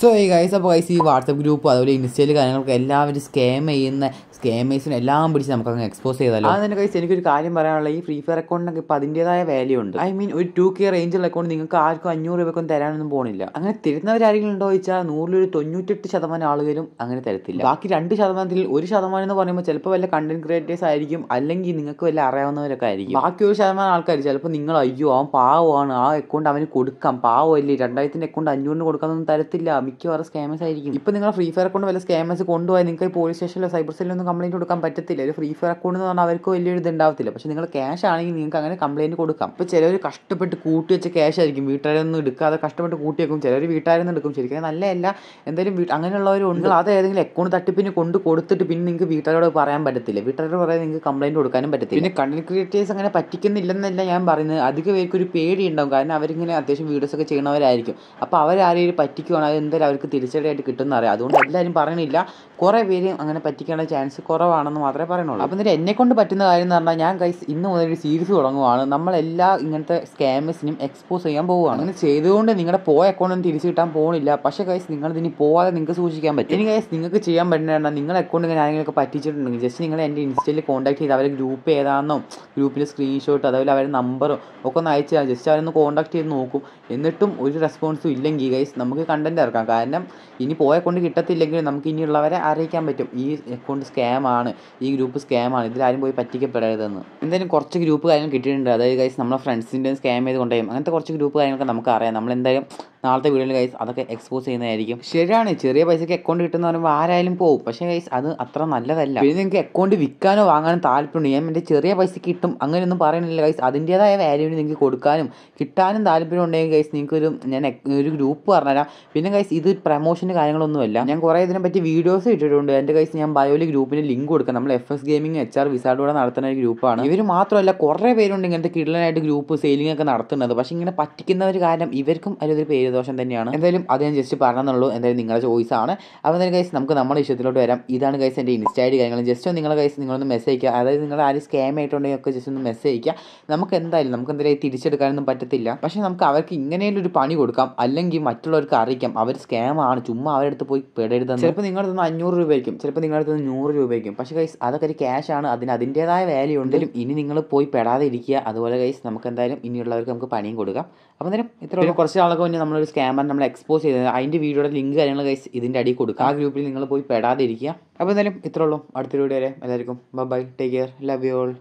so ഈ guys അപ്പോൾ guys ഈ വാട്സപ്പ് ഗ്രൂപ്പ് അതുപോലെ ഇൻസ്റ്റയിൽ കാര്യങ്ങൾക്ക് എല്ലാവരും സ്കാം ചെയ്യുന്ന സ്കാമേഴ്സിനും എല്ലാം പിടിച്ച് നമുക്ക് അങ്ങ് എക്സ്പോസ് അത് തന്നെ ഗൈസ് എനിക്കൊരു കാര്യം പറയാനുള്ള ഈ ഫ്രീ ഫയർ അക്കൗണ്ടിനൊക്കെ ഇപ്പോൾ അതിൻ്റേതായ വാല്യൂ ഉണ്ട് ഐ മീൻ ഒരു ടു കെ റേഞ്ചുള്ള അക്കൗണ്ട് നിങ്ങൾക്ക് ആർക്കും അഞ്ഞൂറ് രൂപക്കൊന്നും തരാനൊന്നും പോകുന്നില്ല അങ്ങനെ തരുന്നവരാരെങ്കിലും ഉണ്ടോ വെച്ചാൽ നൂറിലൊരു തൊണ്ണൂറ്റെട്ട് ശതമാനം ആളുകളും അങ്ങനെ തരത്തില്ല ബാക്കി രണ്ട് ശതമാനത്തിൽ ഒരു ശതമാനം എന്ന് പറയുമ്പോൾ ചിലപ്പോൾ വല്ല കണ്ടന്റ് ക്രിയേറ്റേഴ്സ് ആയിരിക്കും അല്ലെങ്കിൽ നിങ്ങൾക്ക് വല്ല അറിയാവുന്നവരൊക്കെ ആയിരിക്കും ബാക്കി ഒരു ശതമാനം ആൾക്കാർ ചിലപ്പോൾ നിങ്ങൾ അയ്യോ അവൻ പാവമാണ് ആ അക്കൗണ്ട് അവന് കൊടുക്കാം പാവമല്ലേ രണ്ടായിരത്തിൻ്റെ അക്കൗണ്ട് അഞ്ഞൂറിന് ഒന്നും തരത്തില്ല മിക്കവാറും സ്കാമേഴ്സ് ആയിരിക്കും ഇപ്പോൾ നിങ്ങൾ ഫ്രീ ഫയർ അക്കൗണ്ട് വല്ല സ്കാമേഴ്സ് കൊണ്ടുപോയാൽ നിങ്ങൾക്ക് പോലീസ് സ്റ്റേഷനിലോ സൈബർ സെല്ലിലൊന്നും കംപ്ലയിൻറ്റ് കൊടുക്കാൻ പറ്റത്തില്ല ഒരു ഫ്രീ ഫയർ അക്കൗണ്ട് എന്ന് പറഞ്ഞാൽ അവർക്ക് വലിയൊരു ഇതുണ്ടാവത്തില്ല പക്ഷേ നിങ്ങൾ ക്യാഷ് ആണെങ്കിൽ നിങ്ങൾക്ക് അങ്ങനെ കംപ്ലയിൻറ്റ് കൊടുക്കാം ഇപ്പോൾ ചിലർ കഷ്ടപ്പെട്ട് കൂട്ടി വെച്ച ക്യാഷ് ആയിരിക്കും വീട്ടുകാരൊന്നും എടുക്കാതെ കഷ്ടപ്പെട്ട് കൂട്ടി വെക്കും ചിലർ വീട്ടുകാരൊന്നും എടുക്കും ശരിക്കും നല്ലതല്ല എന്തായാലും അങ്ങനെയുള്ളവരുണ്ട് അത് ഏതെങ്കിലും അക്കൗണ്ട് തട്ടിപ്പിന് കൊണ്ട് കൊടുത്തിട്ട് പിന്നെ നിങ്ങൾക്ക് വീട്ടുകാരോട് പറയാൻ പറ്റത്തില്ല വീട്ടുകാരോട് പറയാൻ നിങ്ങൾക്ക് കംപ്ലയിൻറ്റ് കൊടുക്കാനും പറ്റത്തില്ല പിന്നെ കണ്ടന്റ് ക്രിയേറ്റേഴ്സ് അങ്ങനെ പറ്റിക്കുന്നില്ലെന്നല്ല ഞാൻ പറയുന്നത് അധികം പേർക്ക് ഒരു പേടി ഉണ്ടാവും കാരണം അവരിങ്ങനെ അത്യാവശ്യം വീഡിയോസ് ഒക്കെ ചെയ്യണവരായിരിക്കും അപ്പോൾ അവരാരെയും പറ്റിക്കുവാണ് അത് എന്തായാലും അവർക്ക് തിരിച്ചടിയായിട്ട് കിട്ടും എന്നറിയാം അതുകൊണ്ട് എല്ലാവരും പറയണില്ല കുറേ പേര് അങ്ങനെ പറ്റിക്കാനുള്ള ചാൻസ് കുറവാണെന്ന് മാത്രമേ പറയണുള്ളൂ അപ്പം എന്നെ കൊണ്ട് പറ്റുന്ന കാര്യം എന്ന് പറഞ്ഞാൽ ഞാൻ ഗൈസ് ഇന്ന് മുതൽ ഒരു സീരീസ് തുടങ്ങുവാണ് നമ്മളെല്ലാ ഇങ്ങനത്തെ സ്കാമേഴ്സിനും എക്സ്പോസ് ചെയ്യാൻ പോവുകയാണ് അങ്ങനെ ചെയ്തുകൊണ്ട് നിങ്ങളുടെ പോയ അക്കൗണ്ട് തിരിച്ചു കിട്ടാൻ പോകുന്നില്ല പക്ഷേ ഗൈസ് ഇനി പോവാതെ നിങ്ങൾക്ക് സൂക്ഷിക്കാൻ പറ്റും ഇനി കൈസ് നിങ്ങൾക്ക് ചെയ്യാൻ പറ്റുന്ന നിങ്ങളുടെ അക്കൗണ്ട് ഇങ്ങനെ ആരെങ്കിലും പറ്റിച്ചിട്ടുണ്ടെങ്കിൽ ജസ്റ്റ് നിങ്ങൾ എൻ്റെ ഇൻസ്റ്റയിൽ കോൺടാക്ട് ചെയ്ത് അവരെ ഗ്രൂപ്പ് ഏതാണെന്നോ ഗ്രൂപ്പിലെ സ്ക്രീൻഷോട്ട് അതുപോലെ അവരുടെ നമ്പറും ഒക്കെ ഒന്ന് അയച്ചു ജസ്റ്റ് അവരൊന്ന് കോൺടാക്ട് ചെയ്ത് നോക്കും എന്നിട്ടും ഒരു റെസ്പോൺസും ഇല്ലെങ്കിൽ കൈസ് നമുക്ക് കണ്ടന്റ് ഇറക്കാം കാരണം ഇനി പോയ അക്കൗണ്ട് കിട്ടത്തില്ലെങ്കിൽ നമുക്ക് ഇനിയുള്ളവരെ അറിയിക്കാൻ പറ്റും ഈ അക്കൗണ്ട് സ്കാമാണ് ഈ ഗ്രൂപ്പ് സ്കാമാണ് ഇതിലാരും പോയി പറ്റിക്കപ്പെടരുതെന്ന് എന്തായാലും കുറച്ച് ഗ്രൂപ്പ് കാര്യങ്ങൾ കിട്ടിയിട്ടുണ്ട് അതായത് ഗൈസ് നമ്മളെ ഫ്രണ്ട്സിൻ്റെ സ്കാം ചെയ്ത് കൊണ്ടുപോയി അങ്ങനത്തെ കുറച്ച് ഗ്രൂപ്പ് കാര്യങ്ങളൊക്കെ നമുക്ക് അറിയാം നമ്മൾ നാളത്തെ വീഡിയോയിൽ കൈസ് അതൊക്കെ എക്സ്പോസ് ചെയ്യുന്നതായിരിക്കും ശരിയാണ് ചെറിയ പൈസയ്ക്ക് അക്കൗണ്ട് കിട്ടുന്ന പറയുമ്പോൾ ആരായാലും പോകും പക്ഷേ കൈസ് അത് അത്ര നല്ലതല്ല പിന്നെ നിങ്ങൾക്ക് അക്കൗണ്ട് വിൽക്കാനോ വാങ്ങാനോ താല്പര്യമുണ്ട് ഞാൻ എൻ്റെ ചെറിയ പൈസ കിട്ടും അങ്ങനെയൊന്നും പറയുന്നില്ല കൈസ് അതിൻ്റെതായ വാല്യൂവിന് നിങ്ങൾക്ക് കൊടുക്കാനും കിട്ടാനും താല്പര്യം ഉണ്ടെങ്കിൽ കൈസ് നിങ്ങൾക്കൊരു ഞാൻ ഒരു ഗ്രൂപ്പ് പറഞ്ഞുതരാം പിന്നെ കൈസ് ഇത് പ്രമോഷൻ്റെ കാര്യങ്ങളൊന്നുമല്ല ഞാൻ കുറേ ഇതിനെ പറ്റി വീഡിയോസ് ഇട്ടിട്ടുണ്ട് എൻ്റെ കൈസ് ഞാൻ ബയോയിൽ ഗ്രൂപ്പിന് ലിങ്ക് കൊടുക്കാം നമ്മൾ F S gaming H R വിസാർഡോടെ നടത്തുന്ന ഒരു ഗ്രൂപ്പാണ് ഇവർ മാത്രമല്ല കുറേ പേരുണ്ട് ഇങ്ങനത്തെ കിടലായിട്ട് ഗ്രൂപ്പ് സെയിലിംഗ് ഒക്കെ നടത്തുന്നത് പക്ഷേ ഇങ്ങനെ പറ്റിക്കുന്ന ഒരു കാരണം ഇവർക്കും അതിലൊരു പേര് ദോഷം തന്നെയാണ് എന്തായാലും അത് ഞാൻ ജസ്റ്റ് പറഞ്ഞെന്നുള്ളൂ എന്തായാലും നിങ്ങളുടെ ചോയ്സ് ആണ് അപ്പോൾ എന്തായാലും കൈസ് നമുക്ക് നമ്മുടെ വിഷയത്തിലോട്ട് വരാം ഇതാണ് കൈസ് എൻ്റെ ഇൻസ്റ്റ ഐ ഡി കാര്യങ്ങളും ജസ്റ്റ് നിങ്ങൾ കൈസ് നിങ്ങളൊന്ന് മെസ്സേജ് അയക്കുക അതായത് നിങ്ങൾ ആരും സ്കാം ആയിട്ടുണ്ടെങ്കിൽ ഒക്കെ ജസ്റ്റ് ഒന്ന് മെസ്സേജ് അയക്കുക നമുക്ക് എന്തായാലും നമുക്ക് എന്തായാലും തിരിച്ചെടുക്കാനൊന്നും പറ്റത്തില്ല പക്ഷേ നമുക്ക് അവർക്ക് ഇങ്ങനെയുള്ള ഒരു പണി കൊടുക്കാം അല്ലെങ്കിൽ മറ്റുള്ളവർക്ക് അറിയിക്കാം അവർ സ്കാം ആണ് ചുമ്മാ അടുത്ത് പോയി പെടരുതെന്ന് ചിലപ്പോൾ നിങ്ങളുടെ നിന്ന് അഞ്ഞൂറ് രൂപയ്ക്കും ചിലപ്പോൾ നിങ്ങളുടെ നിന്ന് നൂറ് രൂപയ്ക്കും പക്ഷേ കൈസ് അതൊക്കെ ഒരു ക്യാഷ് ആണ് അതിന് അതിൻ്റേതായ വാല്യൂ ഉണ്ടെങ്കിലും ഇനി നിങ്ങൾ പോയി പെടാതെ ഇരിക്കുക അതുപോലെ കൈസ് നമുക്ക് എന്തായാലും ഇനിയുള്ളവർക്ക് നമുക്ക് പണിയും കൊടുക്കാം അപ്പോൾ എന്തായാലും ഇത്ര കുറച്ച് ആളൊക്കെ മുന്നേ നമ്മളൊരു ഒരു സ്കാമർ നമ്മൾ എക്സ്പോസ് ചെയ്തത് അതിൻ്റെ വീഡിയോയുടെ ലിങ്ക് കാര്യങ്ങൾ കൈസ് ഇതിൻ്റെ അടിയിൽ കൊടുക്കുക ആ ഗ്രൂപ്പിൽ നിങ്ങൾ പോയി പെടാതിരിക്കുക അപ്പോൾ എന്തായാലും ഇത്രയുള്ളൂ അടുത്തൊരു വീഡിയോ വരെ എല്ലാവർക്കും bye take care love you all